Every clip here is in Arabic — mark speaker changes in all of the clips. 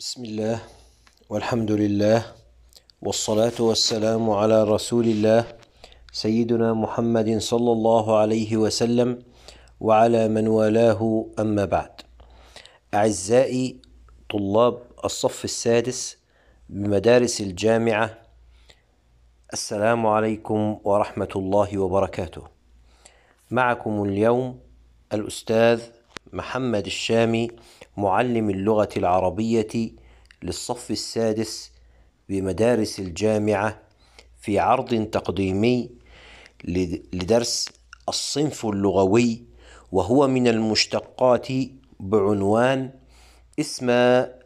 Speaker 1: بسم الله والحمد لله والصلاة والسلام على رسول الله سيدنا محمد صلى الله عليه وسلم وعلى من والاه أما بعد أعزائي طلاب الصف السادس بمدارس الجامعة السلام عليكم ورحمة الله وبركاته معكم اليوم الأستاذ محمد الشامي معلم اللغة العربية للصف السادس بمدارس الجامعة في عرض تقديمي لدرس الصنف اللغوي وهو من المشتقات بعنوان اسم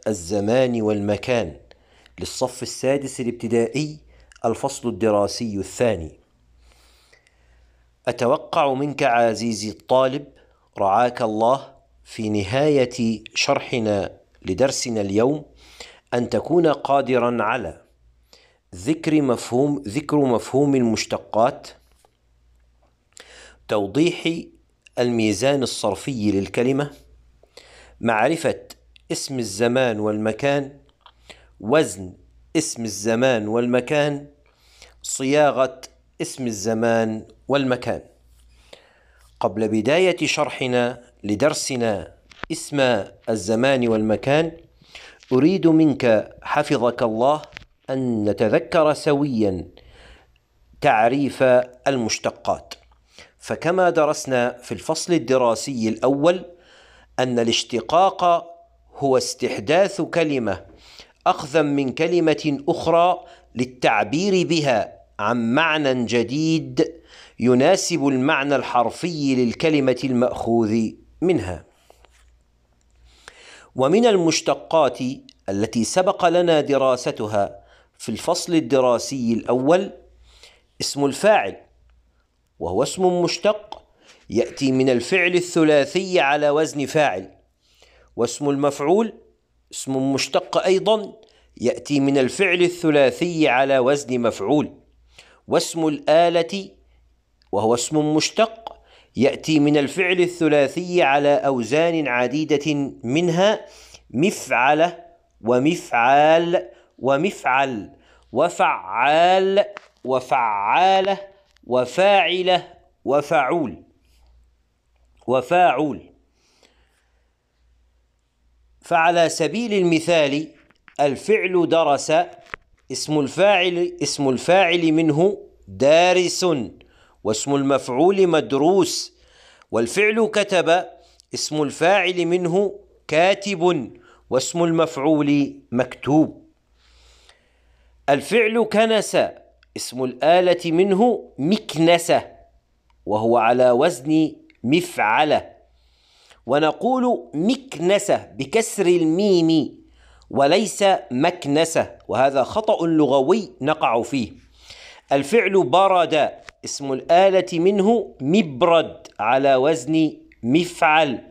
Speaker 1: الزمان والمكان للصف السادس الابتدائي الفصل الدراسي الثاني أتوقع منك عزيزي الطالب رعاك الله في نهاية شرحنا لدرسنا اليوم أن تكون قادرا على ذكر مفهوم ذكر مفهوم المشتقات توضيح الميزان الصرفي للكلمة معرفة اسم الزمان والمكان وزن اسم الزمان والمكان صياغة اسم الزمان والمكان قبل بداية شرحنا لدرسنا اسم الزمان والمكان أريد منك حفظك الله أن نتذكر سويا تعريف المشتقات فكما درسنا في الفصل الدراسي الأول أن الاشتقاق هو استحداث كلمة أخذا من كلمة أخرى للتعبير بها عن معنى جديد يناسب المعنى الحرفي للكلمة المأخوذ منها ومن المشتقات التي سبق لنا دراستها في الفصل الدراسي الأول اسم الفاعل وهو اسم مشتق يأتي من الفعل الثلاثي على وزن فاعل واسم المفعول اسم مشتق أيضا يأتي من الفعل الثلاثي على وزن مفعول واسم الآلة وهو اسم مشتق يأتي من الفعل الثلاثي على أوزان عديدة منها مفعل ومفعال ومفعل وفعال وفعالة وفاعلة وفعول وفاعول فعلى سبيل المثال الفعل درس اسم الفاعل اسم الفاعل منه دارس واسم المفعول مدروس والفعل كتب اسم الفاعل منه كاتب واسم المفعول مكتوب الفعل كنس اسم الآلة منه مكنسة وهو على وزن مفعلة ونقول مكنسة بكسر الميم وليس مكنسة وهذا خطأ لغوي نقع فيه الفعل برد اسم الآلة منه مبرد على وزن مفعل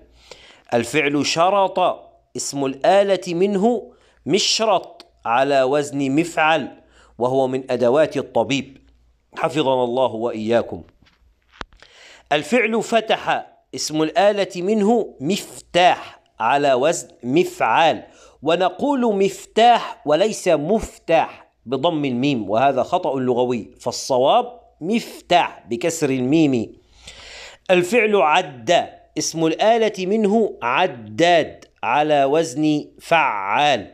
Speaker 1: الفعل شرط اسم الآلة منه مشرط على وزن مفعل وهو من أدوات الطبيب حفظنا الله وإياكم الفعل فتح اسم الآلة منه مفتاح على وزن مفعال ونقول مفتاح وليس مفتاح بضم الميم وهذا خطأ لغوي فالصواب مفتاح بكسر الميم الفعل عد اسم الآلة منه عداد على وزن فعال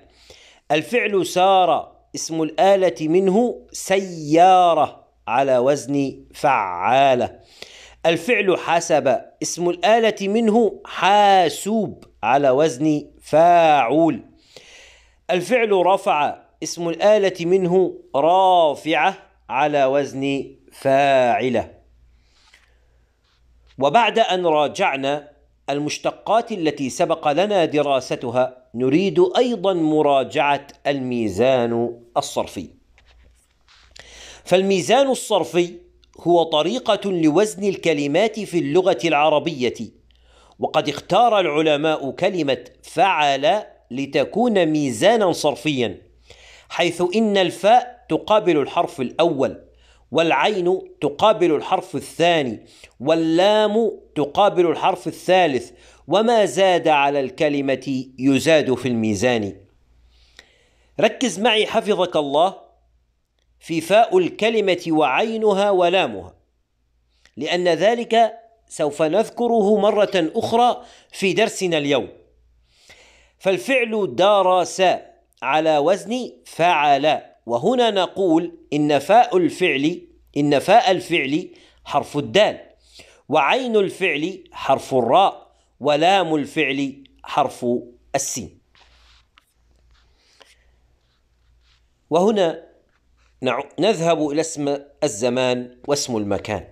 Speaker 1: الفعل سار اسم الآلة منه سيارة على وزن فعالة الفعل حسب اسم الآلة منه حاسوب على وزن فاعول الفعل رفع اسم الآلة منه رافعة على وزن فاعلة وبعد أن راجعنا المشتقات التي سبق لنا دراستها نريد أيضا مراجعة الميزان الصرفي فالميزان الصرفي هو طريقة لوزن الكلمات في اللغة العربية وقد اختار العلماء كلمة فعل لتكون ميزانا صرفيا حيث إن الفاء تقابل الحرف الأول والعين تقابل الحرف الثاني واللام تقابل الحرف الثالث وما زاد على الكلمة يزاد في الميزان ركز معي حفظك الله في فاء الكلمة وعينها ولامها لأن ذلك سوف نذكره مرة أخرى في درسنا اليوم فالفعل ساء على وزن فعل وهنا نقول إن فاء الفعل إن فاء الفعل حرف الدال وعين الفعل حرف الراء ولام الفعل حرف السين وهنا نذهب إلى اسم الزمان واسم المكان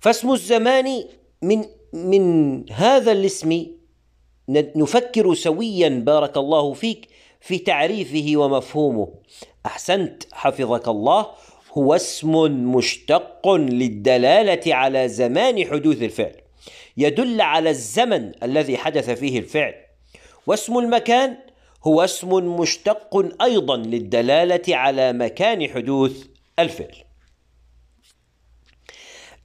Speaker 1: فاسم الزمان من من هذا الاسم نفكر سويا بارك الله فيك في تعريفه ومفهومه احسنت حفظك الله هو اسم مشتق للدلاله على زمان حدوث الفعل يدل على الزمن الذي حدث فيه الفعل واسم المكان هو اسم مشتق ايضا للدلاله على مكان حدوث الفعل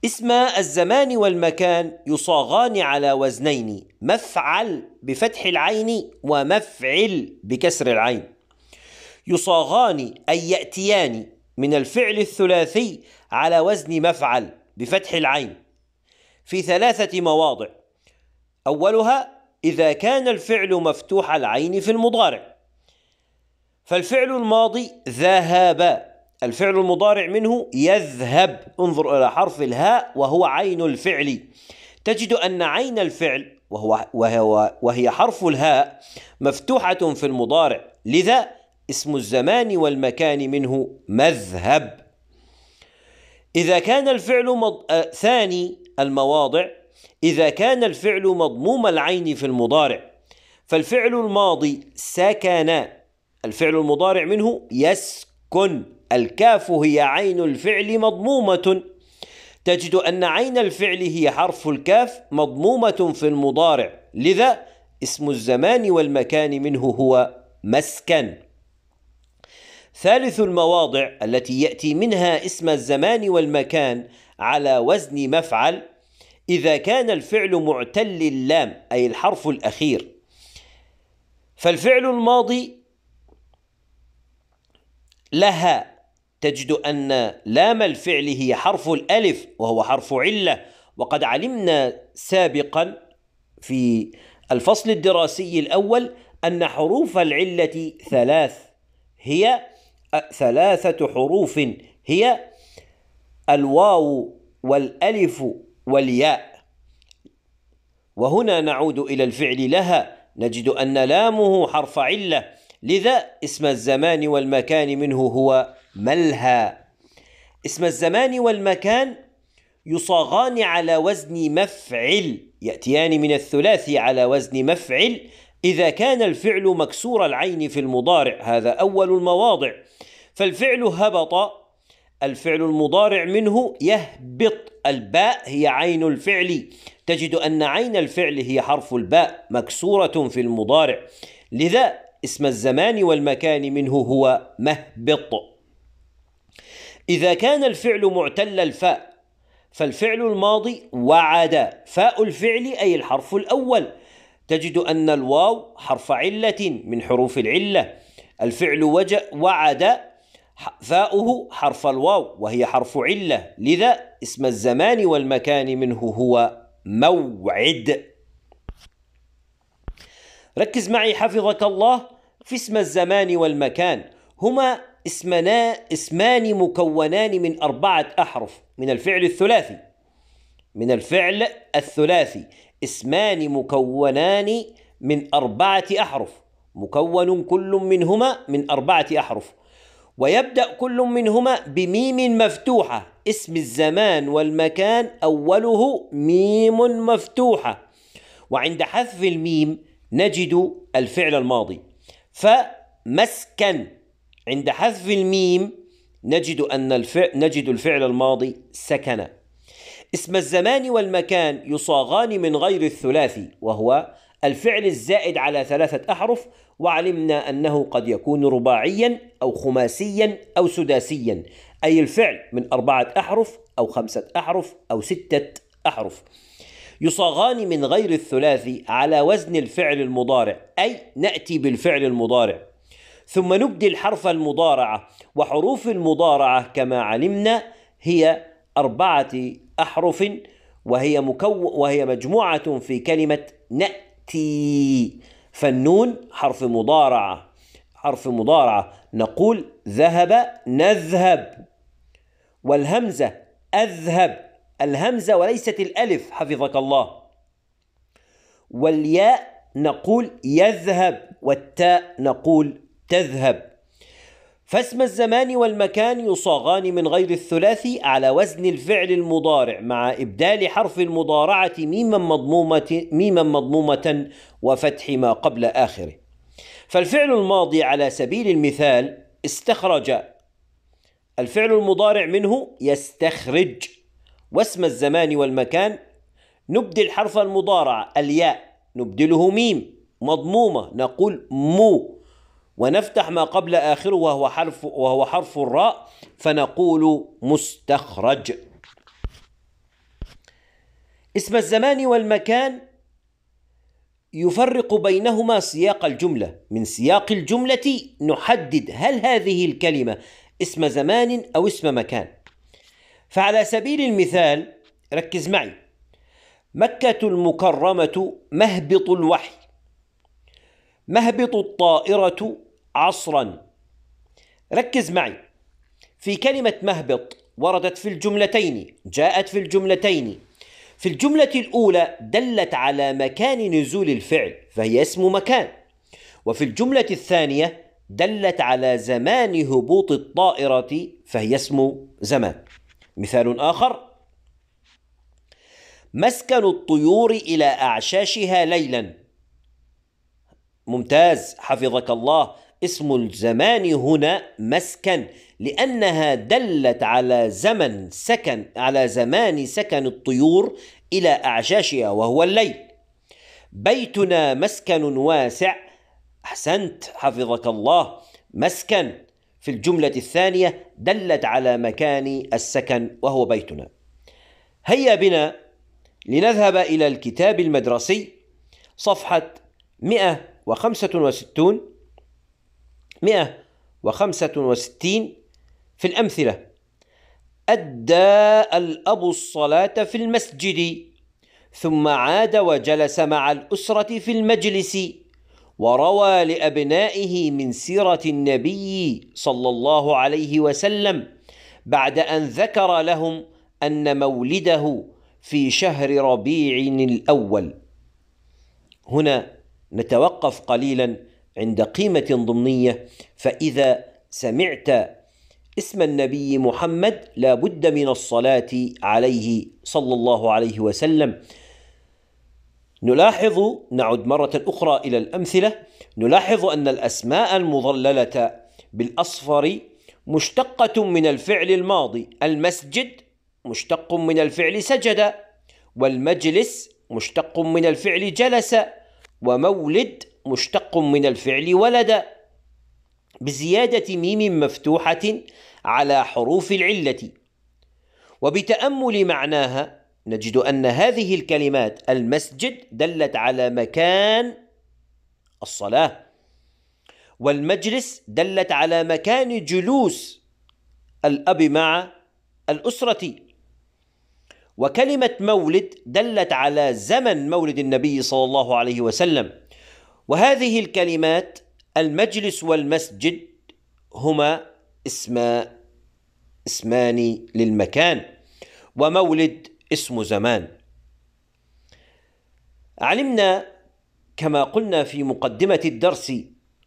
Speaker 1: اسم الزمان والمكان يصاغان على وزنين مفعل بفتح العين ومفعل بكسر العين يصاغان أي يأتيان من الفعل الثلاثي على وزن مفعل بفتح العين في ثلاثة مواضع أولها إذا كان الفعل مفتوح العين في المضارع فالفعل الماضي ذهب الفعل المضارع منه يذهب انظر إلى حرف الهاء وهو عين الفعل تجد أن عين الفعل وهو وهو وهي حرف الهاء مفتوحة في المضارع لذا اسم الزمان والمكان منه مذهب إذا كان الفعل مض... آه ثاني المواضع إذا كان الفعل مضموم العين في المضارع فالفعل الماضي سكن الفعل المضارع منه يسكن الكاف هي عين الفعل مضمومة تجد أن عين الفعل هي حرف الكاف مضمومة في المضارع لذا اسم الزمان والمكان منه هو مسكن ثالث المواضع التي يأتي منها اسم الزمان والمكان على وزن مفعل إذا كان الفعل معتل اللام أي الحرف الأخير فالفعل الماضي لها تجد أن لام الفعل هي حرف الألف وهو حرف علة وقد علمنا سابقا في الفصل الدراسي الأول أن حروف العلة ثلاث هي ثلاثة حروف هي الواو والألف والياء وهنا نعود إلى الفعل لها نجد أن لامه حرف علة لذا اسم الزمان والمكان منه هو ملهى اسم الزمان والمكان يصاغان على وزن مفعل يأتيان من الثلاثي على وزن مفعل إذا كان الفعل مكسور العين في المضارع هذا أول المواضع فالفعل هبط الفعل المضارع منه يهبط الباء هي عين الفعل تجد أن عين الفعل هي حرف الباء مكسورة في المضارع لذا اسم الزمان والمكان منه هو مهبط إذا كان الفعل معتل الفاء فالفعل الماضي وعد فاء الفعل أي الحرف الأول تجد أن الواو حرف علة من حروف العلة الفعل وعد فاؤه حرف الواو وهي حرف علة لذا اسم الزمان والمكان منه هو موعد ركز معي حفظك الله في اسم الزمان والمكان هما اسمنا اسمان مكونان من أربعة أحرف من الفعل الثلاثي من الفعل الثلاثي اسمان مكونان من أربعة أحرف مكون كل منهما من أربعة أحرف ويبدأ كل منهما بميم مفتوحة اسم الزمان والمكان أوله ميم مفتوحة وعند حذف الميم نجد الفعل الماضي فمسكن عند حذف الميم نجد أن الفعل نجد الفعل الماضي سكن اسم الزمان والمكان يصاغان من غير الثلاثي وهو الفعل الزائد على ثلاثة أحرف وعلمنا أنه قد يكون رباعيا أو خماسيا أو سداسيا أي الفعل من أربعة أحرف أو خمسة أحرف أو ستة أحرف يصاغان من غير الثلاثي على وزن الفعل المضارع أي نأتي بالفعل المضارع ثم نبدل حرف المضارعة وحروف المضارعة كما علمنا هي أربعة أحرف وهي مكو وهي مجموعة في كلمة نأتي فالنون حرف مضارعة حرف مضارعة نقول ذهب نذهب والهمزة أذهب الهمزة وليست الألف حفظك الله والياء نقول يذهب والتاء نقول تذهب فاسم الزمان والمكان يصاغان من غير الثلاثي على وزن الفعل المضارع مع إبدال حرف المضارعة ميما مضمومة, ميما مضمومة وفتح ما قبل آخره فالفعل الماضي على سبيل المثال استخرج الفعل المضارع منه يستخرج واسم الزمان والمكان نبدل حرف المضارع الياء نبدله ميم مضمومة نقول مو ونفتح ما قبل آخره وهو حرف وهو حرف الراء فنقول مستخرج اسم الزمان والمكان يفرق بينهما سياق الجملة من سياق الجملة نحدد هل هذه الكلمة اسم زمان أو اسم مكان فعلى سبيل المثال ركز معي مكة المكرمة مهبط الوحي مهبط الطائرة عصرا ركز معي في كلمة مهبط وردت في الجملتين جاءت في الجملتين في الجملة الأولى دلت على مكان نزول الفعل فهي اسم مكان وفي الجملة الثانية دلت على زمان هبوط الطائرة فهي اسم زمان مثال آخر مسكن الطيور إلى أعشاشها ليلا ممتاز حفظك الله اسم الزمان هنا مسكن لأنها دلت على زمن سكن على زمان سكن الطيور إلى أعشاشها وهو الليل بيتنا مسكن واسع أحسنت حفظك الله مسكن في الجملة الثانية دلت على مكان السكن وهو بيتنا هيا بنا لنذهب إلى الكتاب المدرسي صفحة 165 165 في الأمثلة أدى الأب الصلاة في المسجد ثم عاد وجلس مع الأسرة في المجلس وروى لأبنائه من سيرة النبي صلى الله عليه وسلم بعد أن ذكر لهم أن مولده في شهر ربيع الأول هنا نتوقف قليلا عند قيمة ضمنية فإذا سمعت اسم النبي محمد لا بد من الصلاة عليه صلى الله عليه وسلم نلاحظ نعود مرة أخرى إلى الأمثلة نلاحظ أن الأسماء المضللة بالأصفر مشتقة من الفعل الماضي المسجد مشتق من الفعل سجد والمجلس مشتق من الفعل جلس ومولد مشتق من الفعل ولد بزيادة ميم مفتوحة على حروف العلة وبتأمل معناها نجد أن هذه الكلمات المسجد دلت على مكان الصلاة والمجلس دلت على مكان جلوس الأب مع الأسرة وكلمة مولد دلت على زمن مولد النبي صلى الله عليه وسلم وهذه الكلمات المجلس والمسجد هما اسماء اسمان للمكان ومولد اسم زمان علمنا كما قلنا في مقدمة الدرس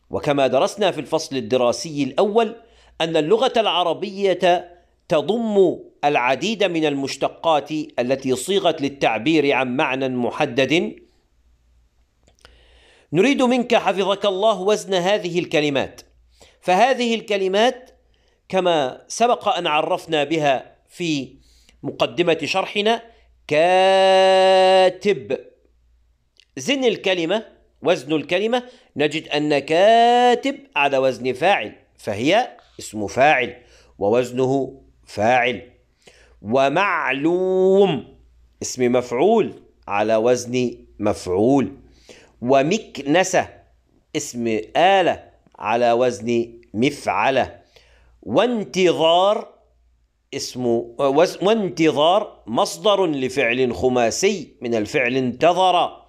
Speaker 1: وكما درسنا في الفصل الدراسي الأول أن اللغة العربية تضم العديد من المشتقات التي صيغت للتعبير عن معنى محدد نريد منك حفظك الله وزن هذه الكلمات فهذه الكلمات كما سبق ان عرفنا بها في مقدمه شرحنا كاتب زن الكلمه وزن الكلمه نجد ان كاتب على وزن فاعل فهي اسم فاعل ووزنه فاعل ومعلوم اسم مفعول على وزن مفعول ومكنسة اسم آلة على وزن مفعلة وانتظار اسم وانتظار مصدر لفعل خماسي من الفعل انتظر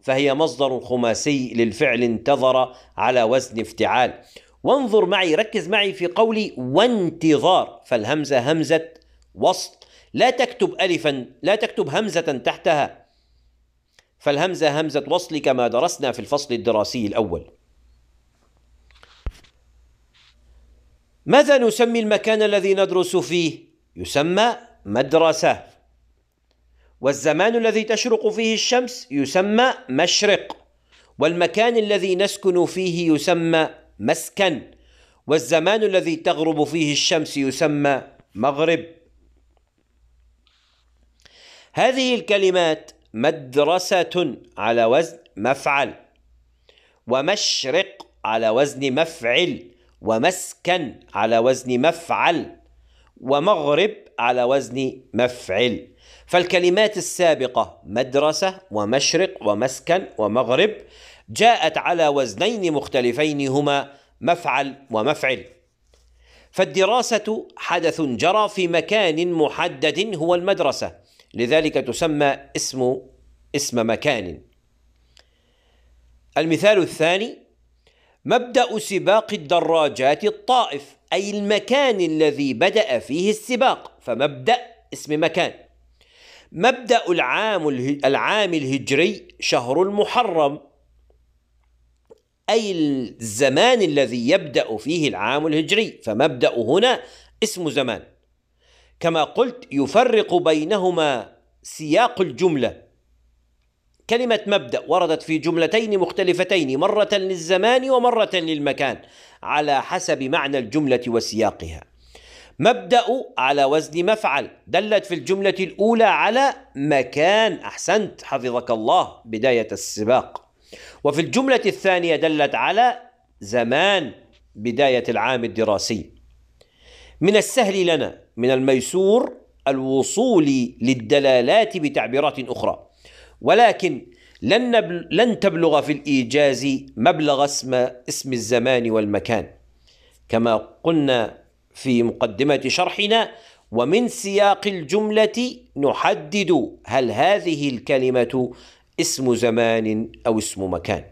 Speaker 1: فهي مصدر خماسي للفعل انتظر على وزن افتعال وانظر معي ركز معي في قولي وانتظار فالهمزة همزة وسط لا تكتب ألفا لا تكتب همزة تحتها فالهمزة همزة وصل كما درسنا في الفصل الدراسي الأول ماذا نسمي المكان الذي ندرس فيه؟ يسمى مدرسة والزمان الذي تشرق فيه الشمس يسمى مشرق والمكان الذي نسكن فيه يسمى مسكن والزمان الذي تغرب فيه الشمس يسمى مغرب هذه الكلمات مدرسة على وزن مفعل ومشرق على وزن مفعل ومسكن على وزن مفعل ومغرب على وزن مفعل فالكلمات السابقة مدرسة ومشرق ومسكن ومغرب جاءت على وزنين مختلفين هما مفعل ومفعل فالدراسة حدث جرى في مكان محدد هو المدرسة لذلك تسمى اسم اسم مكان المثال الثاني مبدأ سباق الدراجات الطائف أي المكان الذي بدأ فيه السباق فمبدأ اسم مكان مبدأ العام العام الهجري شهر المحرم أي الزمان الذي يبدأ فيه العام الهجري فمبدأ هنا اسم زمان كما قلت يفرق بينهما سياق الجملة كلمة مبدأ وردت في جملتين مختلفتين مرة للزمان ومرة للمكان على حسب معنى الجملة وسياقها مبدأ على وزن مفعل دلت في الجملة الأولى على مكان أحسنت حفظك الله بداية السباق وفي الجملة الثانية دلت على زمان بداية العام الدراسي من السهل لنا من الميسور الوصول للدلالات بتعبيرات أخرى ولكن لن لن تبلغ في الإيجاز مبلغ اسم اسم الزمان والمكان كما قلنا في مقدمة شرحنا ومن سياق الجملة نحدد هل هذه الكلمة اسم زمان أو اسم مكان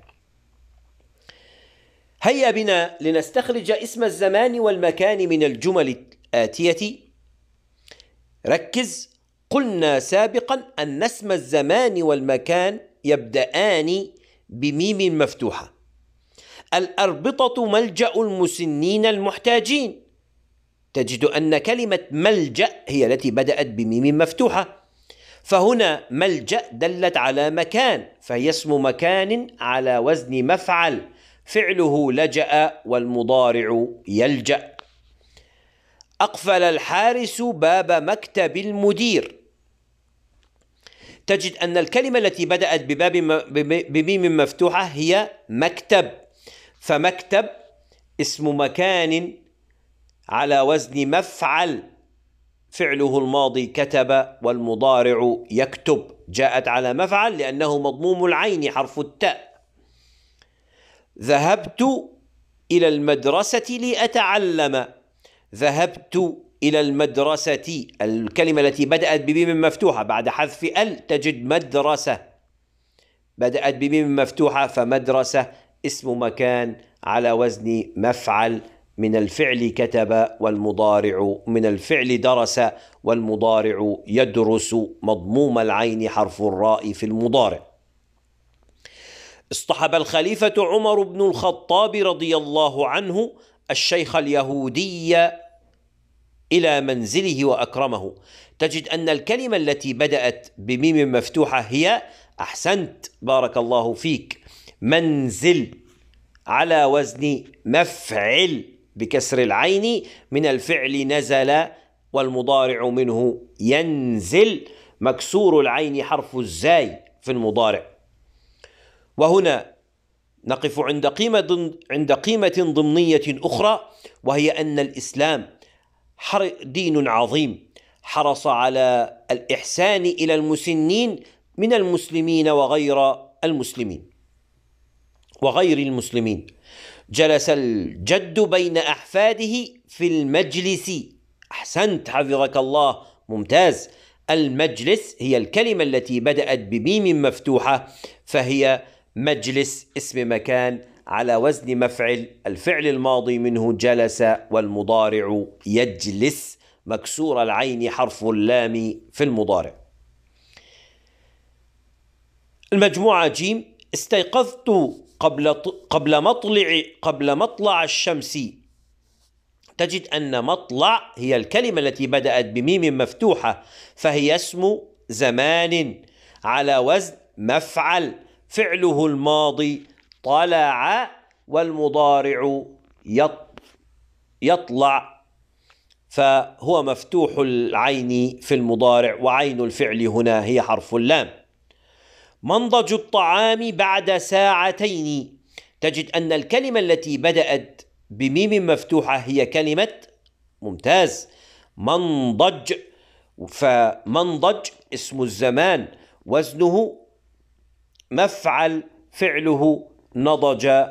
Speaker 1: هيا بنا لنستخرج اسم الزمان والمكان من الجمل الآتية ركز قلنا سابقا أن اسم الزمان والمكان يبدأان بميم مفتوحة الأربطة ملجأ المسنين المحتاجين تجد أن كلمة ملجأ هي التي بدأت بميم مفتوحة فهنا ملجأ دلت على مكان فهي اسم مكان على وزن مفعل فعله لجأ والمضارع يلجأ أقفل الحارس باب مكتب المدير تجد أن الكلمة التي بدأت بباب بميم مفتوحة هي مكتب فمكتب اسم مكان على وزن مفعل فعله الماضي كتب والمضارع يكتب جاءت على مفعل لأنه مضموم العين حرف التاء ذهبت إلى المدرسة لأتعلم ذهبت إلى المدرسة الكلمة التي بدأت بميم مفتوحة بعد حذف ال تجد مدرسة بدأت بميم مفتوحة فمدرسة اسم مكان على وزن مفعل من الفعل كتب والمضارع من الفعل درس والمضارع يدرس مضموم العين حرف الراء في المضارع اصطحب الخليفة عمر بن الخطاب رضي الله عنه الشيخ اليهودي إلى منزله وأكرمه تجد أن الكلمة التي بدأت بميم مفتوحة هي أحسنت بارك الله فيك منزل على وزن مفعل بكسر العين من الفعل نزل والمضارع منه ينزل مكسور العين حرف الزاي في المضارع وهنا نقف عند قيمة عند قيمة ضمنية أخرى وهي أن الإسلام دين عظيم حرص على الإحسان إلى المسنين من المسلمين وغير المسلمين وغير المسلمين جلس الجد بين أحفاده في المجلس أحسنت حفظك الله ممتاز المجلس هي الكلمة التي بدأت بميم مفتوحة فهي مجلس اسم مكان على وزن مفعل الفعل الماضي منه جلس والمضارع يجلس مكسور العين حرف اللام في المضارع المجموعة جيم استيقظت قبل قبل مطلع قبل مطلع الشمس تجد أن مطلع هي الكلمة التي بدأت بميم مفتوحة فهي اسم زمان على وزن مفعل فعله الماضي طلع والمضارع يطلع فهو مفتوح العين في المضارع وعين الفعل هنا هي حرف اللام منضج الطعام بعد ساعتين تجد أن الكلمة التي بدأت بميم مفتوحة هي كلمة ممتاز منضج فمنضج اسم الزمان وزنه مفعل فعله نضج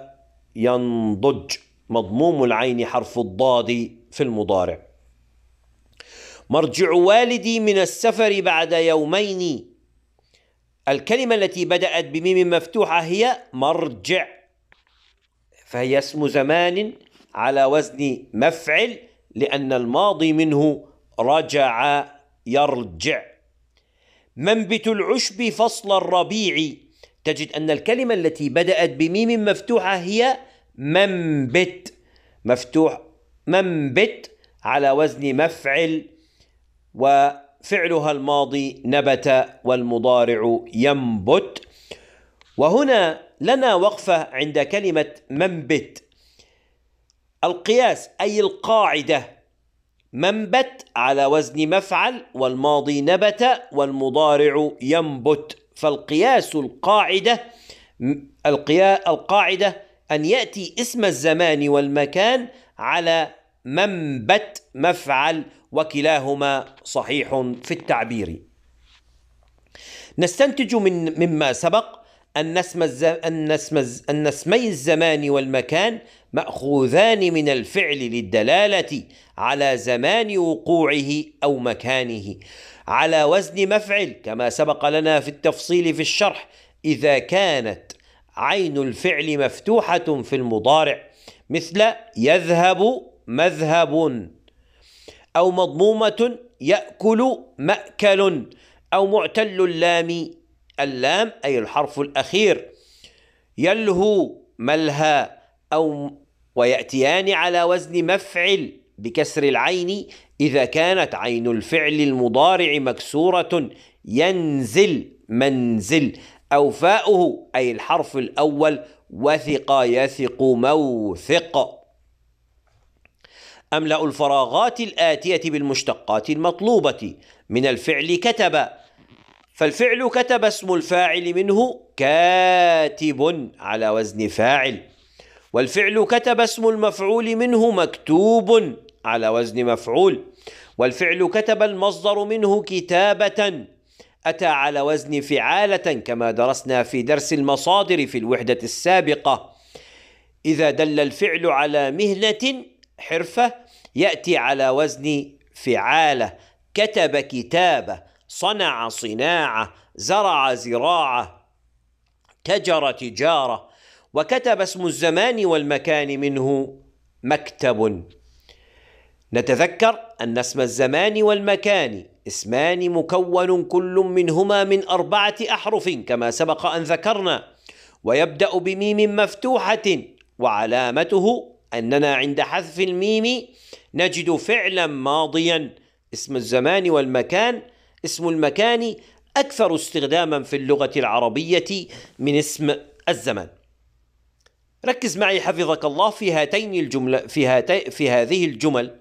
Speaker 1: ينضج مضموم العين حرف الضاد في المضارع مرجع والدي من السفر بعد يومين الكلمة التي بدأت بميم مفتوحة هي مرجع فهي اسم زمان على وزن مفعل لأن الماضي منه رجع يرجع منبت العشب فصل الربيع تجد أن الكلمة التي بدأت بميم مفتوحة هي منبت مفتوح منبت على وزن مفعل وفعلها الماضي نبت والمضارع ينبت وهنا لنا وقفة عند كلمة منبت القياس أي القاعدة منبت على وزن مفعل والماضي نبت والمضارع ينبت فالقياس القاعدة القاعدة أن يأتي اسم الزمان والمكان على منبت مفعل وكلاهما صحيح في التعبير نستنتج من مما سبق أن اسم أن اسم أن اسمي الزمان والمكان مأخوذان من الفعل للدلالة على زمان وقوعه أو مكانه على وزن مفعل كما سبق لنا في التفصيل في الشرح إذا كانت عين الفعل مفتوحة في المضارع مثل يذهب مذهب أو مضمومة يأكل مأكل أو معتل اللام اللام أي الحرف الأخير يلهو ملهى أو ويأتيان على وزن مفعل بكسر العين إذا كانت عين الفعل المضارع مكسورة ينزل منزل أو فاؤه أي الحرف الأول وثق يثق موثق أملأ الفراغات الآتية بالمشتقات المطلوبة من الفعل كتب فالفعل كتب اسم الفاعل منه كاتب على وزن فاعل والفعل كتب اسم المفعول منه مكتوب على وزن مفعول والفعل كتب المصدر منه كتابة أتى على وزن فعالة كما درسنا في درس المصادر في الوحدة السابقة إذا دل الفعل على مهنة حرفة يأتي على وزن فعالة كتب كتابة صنع صناعة زرع زراعة تجر تجارة وكتب اسم الزمان والمكان منه مكتب نتذكر أن اسم الزمان والمكان اسمان مكون كل منهما من أربعة أحرف كما سبق أن ذكرنا ويبدأ بميم مفتوحة وعلامته أننا عند حذف الميم نجد فعلا ماضيا اسم الزمان والمكان اسم المكان أكثر استخداما في اللغة العربية من اسم الزمان ركز معي حفظك الله في هاتين الجملة في, هاتي في هذه الجمل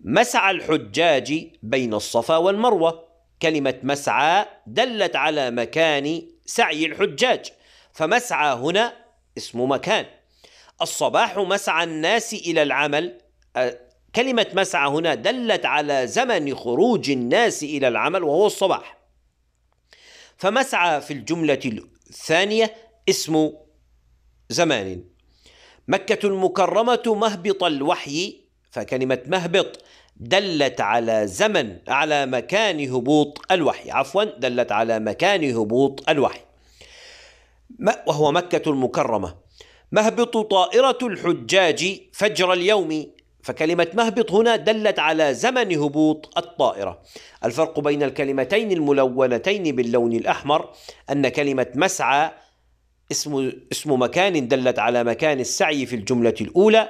Speaker 1: مسعى الحجاج بين الصفا والمروة كلمة مسعى دلت على مكان سعي الحجاج فمسعى هنا اسم مكان الصباح مسعى الناس إلى العمل كلمة مسعى هنا دلت على زمن خروج الناس إلى العمل وهو الصباح فمسعى في الجملة الثانية اسم زمان مكة المكرمة مهبط الوحي فكلمة مهبط دلت على زمن على مكان هبوط الوحي عفوا دلت على مكان هبوط الوحي وهو مكة المكرمة مهبط طائرة الحجاج فجر اليوم فكلمة مهبط هنا دلت على زمن هبوط الطائرة الفرق بين الكلمتين الملونتين باللون الأحمر أن كلمة مسعى اسم, اسم مكان دلت على مكان السعي في الجملة الأولى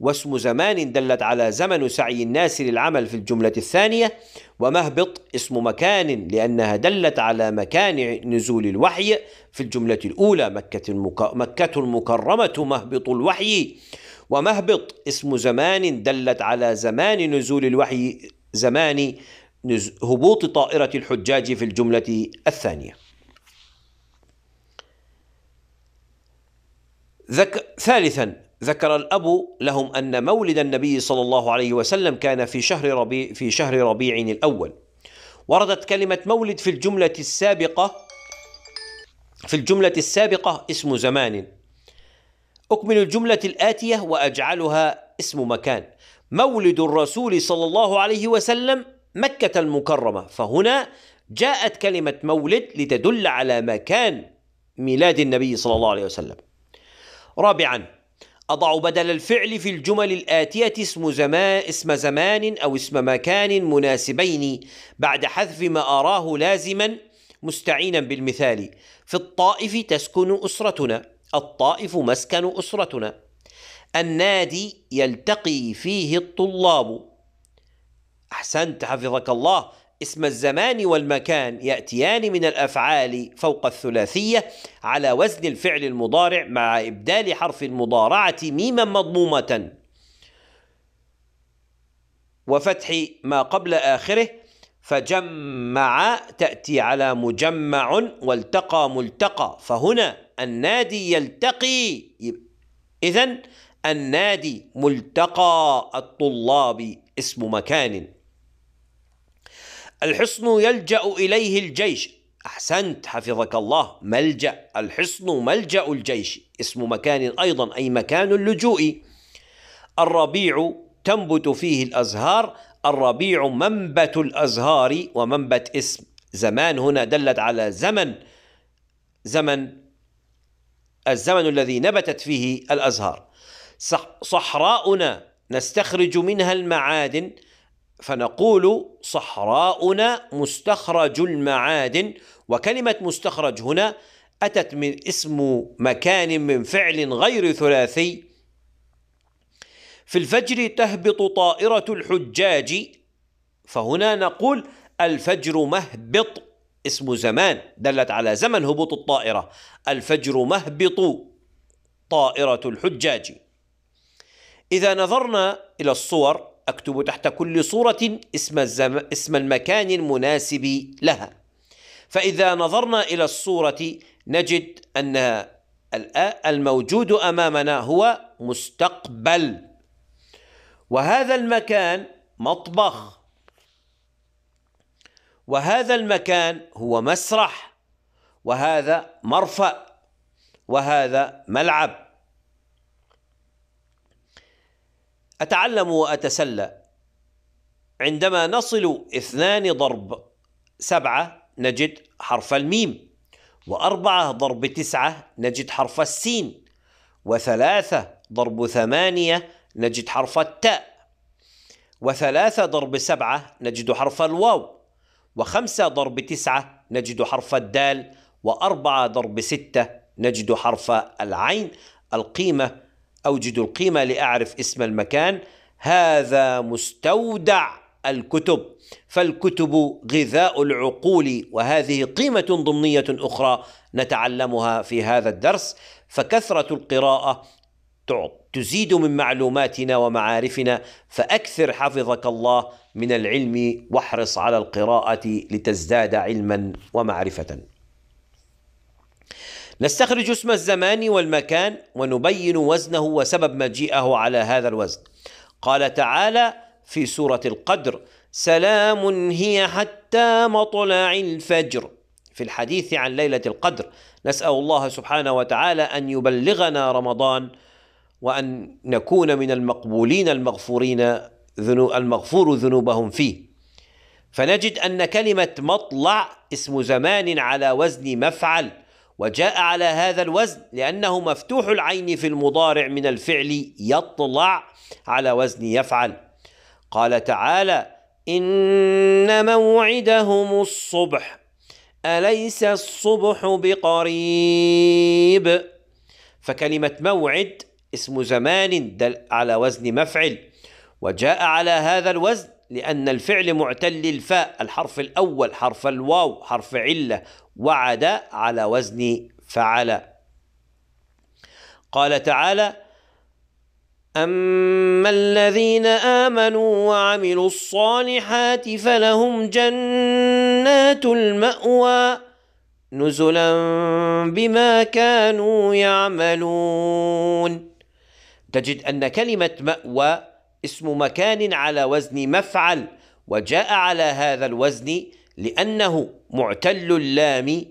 Speaker 1: واسم زمان دلت على زمن سعي الناس للعمل في الجملة الثانية ومهبط اسم مكان لأنها دلت على مكان نزول الوحي في الجملة الأولى مكة, المك... مكة المكرمة مهبط الوحي ومهبط اسم زمان دلت على زمان نزول الوحي زمان نز... هبوط طائرة الحجاج في الجملة الثانية ذك... ثالثا ذكر الأب لهم أن مولد النبي صلى الله عليه وسلم كان في شهر ربيع في شهر ربيع الأول وردت كلمة مولد في الجملة السابقة في الجملة السابقة اسم زمان أكمل الجملة الآتية وأجعلها اسم مكان مولد الرسول صلى الله عليه وسلم مكة المكرمة فهنا جاءت كلمة مولد لتدل على مكان ميلاد النبي صلى الله عليه وسلم رابعا أضع بدل الفعل في الجمل الآتية اسم زمان اسم زمان أو اسم مكان مناسبين بعد حذف ما أراه لازما مستعينا بالمثال في الطائف تسكن أسرتنا الطائف مسكن أسرتنا النادي يلتقي فيه الطلاب أحسنت حفظك الله اسم الزمان والمكان ياتيان من الافعال فوق الثلاثيه على وزن الفعل المضارع مع ابدال حرف المضارعه ميما مضمومه وفتح ما قبل اخره فجمع تاتي على مجمع والتقى ملتقى فهنا النادي يلتقي اذا النادي ملتقى الطلاب اسم مكان الحصن يلجأ إليه الجيش أحسنت حفظك الله ملجأ الحصن ملجأ الجيش اسم مكان أيضا أي مكان اللجوء الربيع تنبت فيه الأزهار الربيع منبت الأزهار ومنبت اسم زمان هنا دلت على زمن زمن الزمن الذي نبتت فيه الأزهار صحراؤنا نستخرج منها المعادن فنقول صحراؤنا مستخرج المعادن وكلمة مستخرج هنا أتت من اسم مكان من فعل غير ثلاثي في الفجر تهبط طائرة الحجاج فهنا نقول الفجر مهبط اسم زمان دلت على زمن هبوط الطائرة الفجر مهبط طائرة الحجاج إذا نظرنا إلى الصور أكتب تحت كل صورة اسم, الزم... اسم المكان المناسب لها فإذا نظرنا إلى الصورة نجد أن الموجود أمامنا هو مستقبل وهذا المكان مطبخ وهذا المكان هو مسرح وهذا مرفأ وهذا ملعب أتعلم وأتسلى عندما نصل اثنان ضرب سبعة نجد حرف الميم وأربعة ضرب تسعة نجد حرف السين وثلاثة ضرب ثمانية نجد حرف التاء وثلاثة ضرب سبعة نجد حرف الواو وخمسة ضرب تسعة نجد حرف الدال وأربعة ضرب ستة نجد حرف العين القيمة أوجد القيمة لأعرف اسم المكان هذا مستودع الكتب فالكتب غذاء العقول وهذه قيمة ضمنية أخرى نتعلمها في هذا الدرس فكثرة القراءة تزيد من معلوماتنا ومعارفنا فأكثر حفظك الله من العلم واحرص على القراءة لتزداد علما ومعرفة نستخرج اسم الزمان والمكان ونبين وزنه وسبب مجيئه على هذا الوزن قال تعالى في سوره القدر سلام هي حتى مطلع الفجر في الحديث عن ليله القدر نسال الله سبحانه وتعالى ان يبلغنا رمضان وان نكون من المقبولين المغفورين المغفور ذنوبهم فيه فنجد ان كلمه مطلع اسم زمان على وزن مفعل وجاء على هذا الوزن لأنه مفتوح العين في المضارع من الفعل يطلع على وزن يفعل قال تعالى إن موعدهم الصبح أليس الصبح بقريب فكلمة موعد اسم زمان دل على وزن مفعل وجاء على هذا الوزن لأن الفعل معتل الفاء الحرف الأول حرف الواو حرف علة وعد على وزن فعل قال تعالى اما الذين امنوا وعملوا الصالحات فلهم جنات الماوى نزلا بما كانوا يعملون تجد ان كلمه ماوى اسم مكان على وزن مفعل وجاء على هذا الوزن لأنه معتل اللام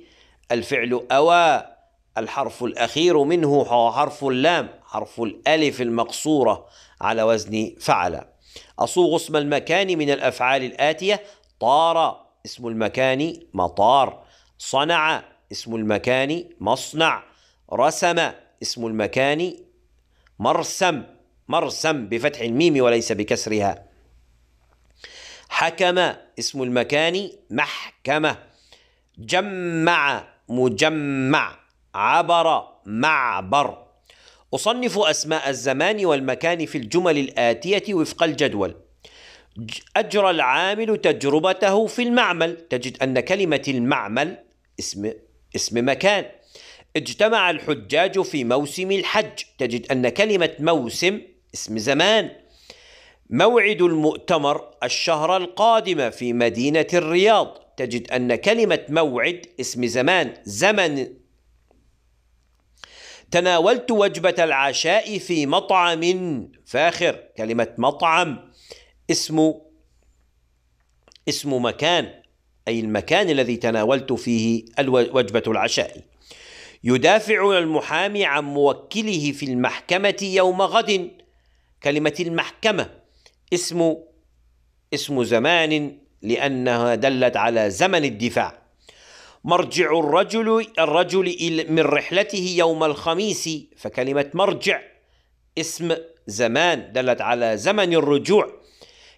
Speaker 1: الفعل أوى الحرف الأخير منه هو حرف اللام حرف الألف المقصورة على وزن فعل أصوغ اسم المكان من الأفعال الآتية طار اسم المكان مطار صنع اسم المكان مصنع رسم اسم المكان مرسم مرسم بفتح الميم وليس بكسرها حكم اسم المكان محكمة جمع مجمع عبر معبر أصنف أسماء الزمان والمكان في الجمل الآتية وفق الجدول أجرى العامل تجربته في المعمل تجد أن كلمة المعمل اسم, اسم مكان اجتمع الحجاج في موسم الحج تجد أن كلمة موسم اسم زمان موعد المؤتمر الشهر القادم في مدينة الرياض تجد أن كلمة موعد اسم زمان زمن تناولت وجبة العشاء في مطعم فاخر كلمة مطعم اسم اسم مكان أي المكان الذي تناولت فيه وجبة العشاء يدافع المحامي عن موكله في المحكمة يوم غد كلمة المحكمة اسم اسم زمان لأنها دلت على زمن الدفاع مرجع الرجل الرجل من رحلته يوم الخميس فكلمة مرجع اسم زمان دلت على زمن الرجوع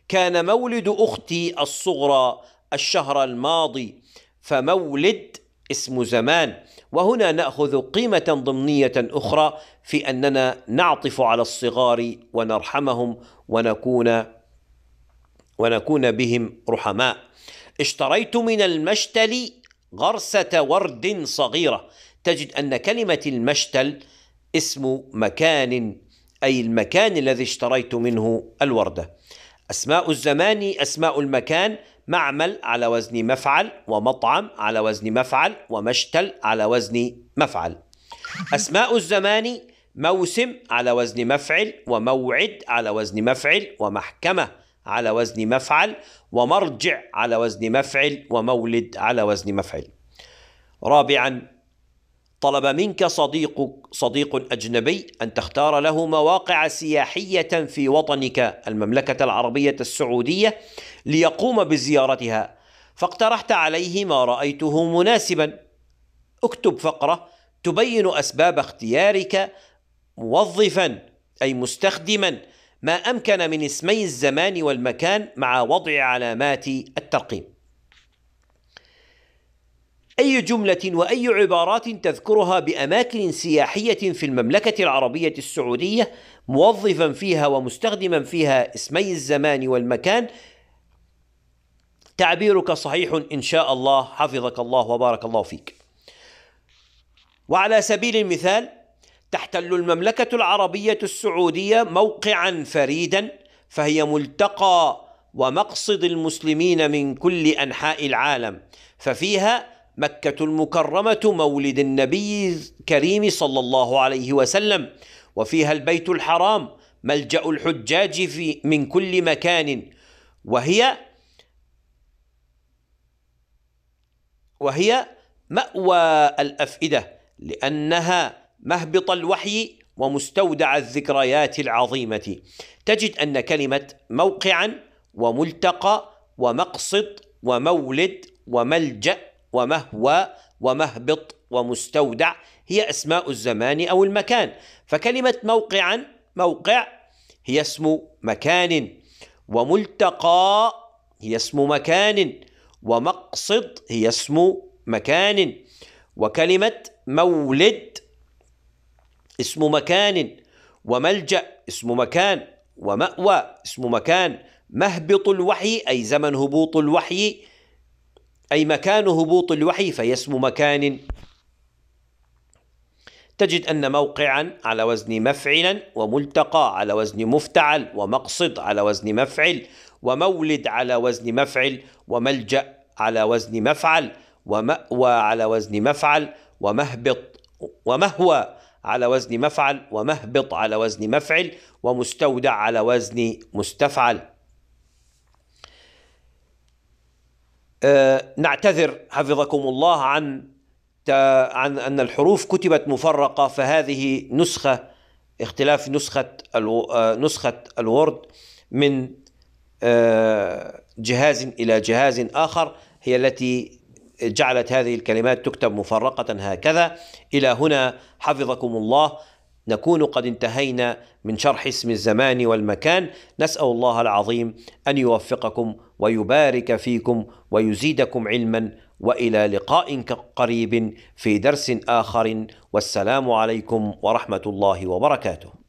Speaker 1: كان مولد أختي الصغرى الشهر الماضي فمولد اسم زمان وهنا ناخذ قيمه ضمنيه اخرى في اننا نعطف على الصغار ونرحمهم ونكون ونكون بهم رحماء اشتريت من المشتل غرسة ورد صغيرة تجد أن كلمة المشتل اسم مكان أي المكان الذي اشتريت منه الوردة أسماء الزمان أسماء المكان معمل على وزن مفعل ومطعم على وزن مفعل ومشتل على وزن مفعل أسماء الزمان موسم على وزن مفعل وموعد على وزن مفعل ومحكمة على وزن مفعل ومرجع على وزن مفعل ومولد على وزن مفعل رابعا طلب منك صديق صديق أجنبي أن تختار له مواقع سياحية في وطنك المملكة العربية السعودية ليقوم بزيارتها فاقترحت عليه ما رأيته مناسبا اكتب فقرة تبين أسباب اختيارك موظفا أي مستخدما ما أمكن من اسمي الزمان والمكان مع وضع علامات الترقيم أي جملة وأي عبارات تذكرها بأماكن سياحية في المملكة العربية السعودية موظفا فيها ومستخدما فيها اسمي الزمان والمكان تعبيرك صحيح إن شاء الله حفظك الله وبارك الله فيك وعلى سبيل المثال تحتل المملكة العربية السعودية موقعا فريدا فهي ملتقى ومقصد المسلمين من كل أنحاء العالم ففيها مكة المكرمة مولد النبي الكريم صلى الله عليه وسلم وفيها البيت الحرام ملجأ الحجاج في من كل مكان وهي وهي مأوى الأفئدة لأنها مهبط الوحي ومستودع الذكريات العظيمة تجد أن كلمة موقعا وملتقى ومقصد ومولد وملجأ ومهوى ومهبط ومستودع هي أسماء الزمان أو المكان فكلمة موقعا موقع هي اسم مكان وملتقى هي اسم مكان ومقصد هي اسم مكان وكلمة مولد اسم مكان وملجأ اسم مكان ومأوى اسم مكان مهبط الوحي أي زمن هبوط الوحي أي مكان هبوط الوحي فهي اسم مكان تجد أن موقعا على وزن مفعلا وملتقى على وزن مفتعل ومقصد على وزن مفعل ومولد على وزن مفعل وملجأ على وزن مفعل ومأوى على وزن مفعل ومهبط ومهوى على وزن مفعل ومهبط على وزن مفعل ومستودع على وزن مستفعل أه نعتذر حفظكم الله عن عن أن الحروف كتبت مفرقة فهذه نسخة اختلاف نسخة الو... أه، نسخة الوورد من أه، جهاز إلى جهاز آخر هي التي جعلت هذه الكلمات تكتب مفرقة هكذا إلى هنا حفظكم الله نكون قد انتهينا من شرح اسم الزمان والمكان نسأل الله العظيم أن يوفقكم ويبارك فيكم ويزيدكم علما وإلى لقاء قريب في درس آخر والسلام عليكم ورحمة الله وبركاته